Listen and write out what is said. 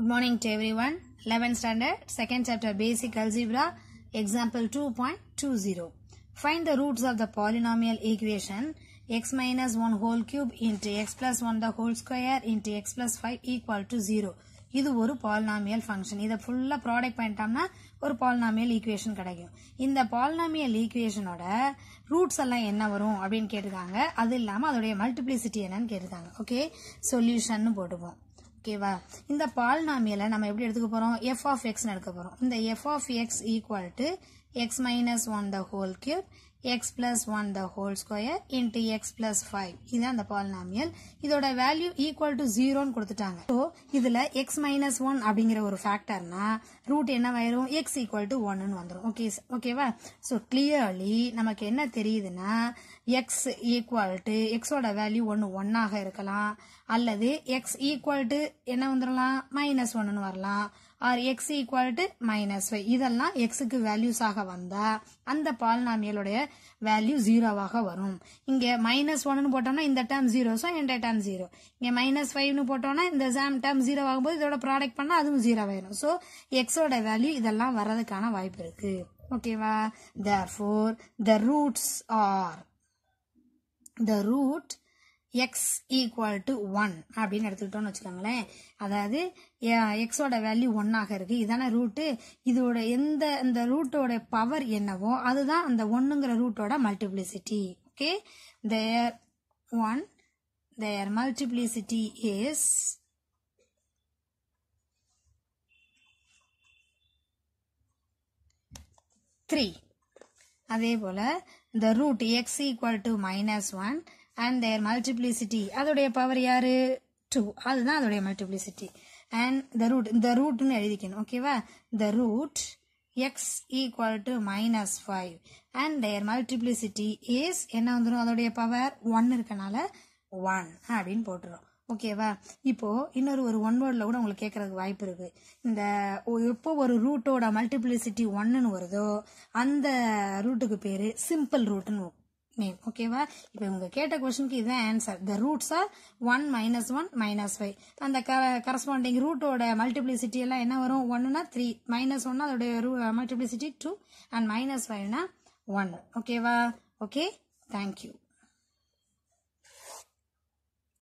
Good morning to everyone. 11th standard, 2nd chapter Basic Algebra, example 2.20. Find the roots of the polynomial equation x minus 1 whole cube into x plus 1 the whole square into x plus 5 equal to 0. இது ஒரு பால்நாமியல் function இதை ஃபுல்லாக product பண்ணிட்டோம்னா ஒரு பால்நாமியல் equation கிடைக்கும் இந்த பால்நாமியல் ஈக்குவேஷனோட roots எல்லாம் என்ன வரும் அப்படின்னு கேட்டிருக்காங்க அது இல்லாமல் அதோடைய மல்டிப்ளிசிட்டி என்னன்னு கேட்டிருக்காங்க ஓகே சொல்யூஷன் போட்டுப்போம் ஓகேவா இந்த பால்நாமியலை நம்ம எப்படி எடுத்துக்க போகிறோம் எஃப் ஆஃப் எக்ஸ்னு எடுக்க போகிறோம் இந்த F of X equal to X minus one the whole cube X plus one the whole square into X plus five இதுதான் அந்த பாலினாமியல் இதோட வேல்யூ ஈக்குவல் டு ஜீரோன்னு கொடுத்துட்டாங்க ஸோ இதில் எக்ஸ் மைனஸ் ஒன் அப்படிங்கிற ஒரு ஃபேக்டர்னா ரூட் என்னவாயிரும் எக்ஸ் equal to 1 வந்துடும் ஓகே ஓகேவா ஸோ clearly நமக்கு என்ன தெரியுதுன்னா எக்ஸ் ஈக்குவல் டு எக்ஸோட வேல்யூ ஒன்று ஒன்னாக இருக்கலாம் அல்லது எக்ஸ் equal to என்ன வந்துடலாம் மைனஸ் ஒன்றுன்னு வரலாம் or X equal to minus five இதெல்லாம் எக்ஸுக்கு வேல்யூஸாக வந்தால் அந்த பாலினாமியலுடைய வேல்யூ ஜீரோவாக வரும் இங்கே மைனஸ் ஒன்னு போட்டோம்னா இந்த டேர்ம் ஜீரோ ஸோ இந்த டேம் ஜீரோ இங்கே மைனஸ் ஃபைவ்னு போட்டோம்னா இந்த சாம் டேம் ஜீரோ ஆகும்போது இதோட ப்ராடக்ட் பண்ணால் அதுவும் ஜீரோவாயிரும் ஸோ எக்ஸோட வேல்யூ இதெல்லாம் வர்றதுக்கான வாய்ப்பு இருக்குது ஓகேவா therefore the roots are the root X equal to one அப்படின்னு எடுத்துக்கிட்டோம்னு வச்சுக்கோங்களேன் அதாவது எக்ஸோட வேல்யூ ஒன்னாக இருக்குது இதான ரூட்டு இதோட எந்த இந்த ரூட்டோட பவர் என்னவோ அதுதான் அந்த ஒன்றுங்கிற ரூட்டோட multiplicity okay their one their multiplicity is three அதே போல் இந்த root X equal to minus one and their multiplicity அதோடைய பவர் யாரு டூ அதுதான் அதோடைய மல்டிப்ளிசிட்டி அண்ட் த ரூட் இந்த ரூட்னு எழுதிக்கணும் ஓகேவா the root X equal to minus five and their multiplicity is என்ன வந்துடும் அதோடைய பவர் ஒன் இருக்கனால ஒன் அப்படின்னு போட்டுரும் ஓகேவா இப்போ இன்னொரு ஒரு ஒன் வேர்டில் கூட உங்களுக்கு கேட்கறதுக்கு வாய்ப்பு இருக்கு இந்த எப்போ ஒரு ரூட்டோட மல்டிப்ளிசிட்டி ஒன்னுன்னு வருதோ அந்த ரூட்டுக்கு பேர் சிம்பிள் ரூட்டுன்னு நேம் ஓகேவா இப்போ இவங்க கேட்ட கொஸ்டினுக்கு இதுதான் answer the roots are one minus one minus five அந்த கரஸ்பாண்டிங் ரூட்டோட மல்டிப்ளிசிட்டி எல்லாம் என்ன வரும் ஒன்னுனா த்ரீ மைனஸ் ஒன்னா அதோடைய ரூ மல்டிப்ளிசிட்டி டூ அண்ட் மைனஸ் ஃபைவ்னா ஒன் ஓகேவா ஓகே தேங்க்யூ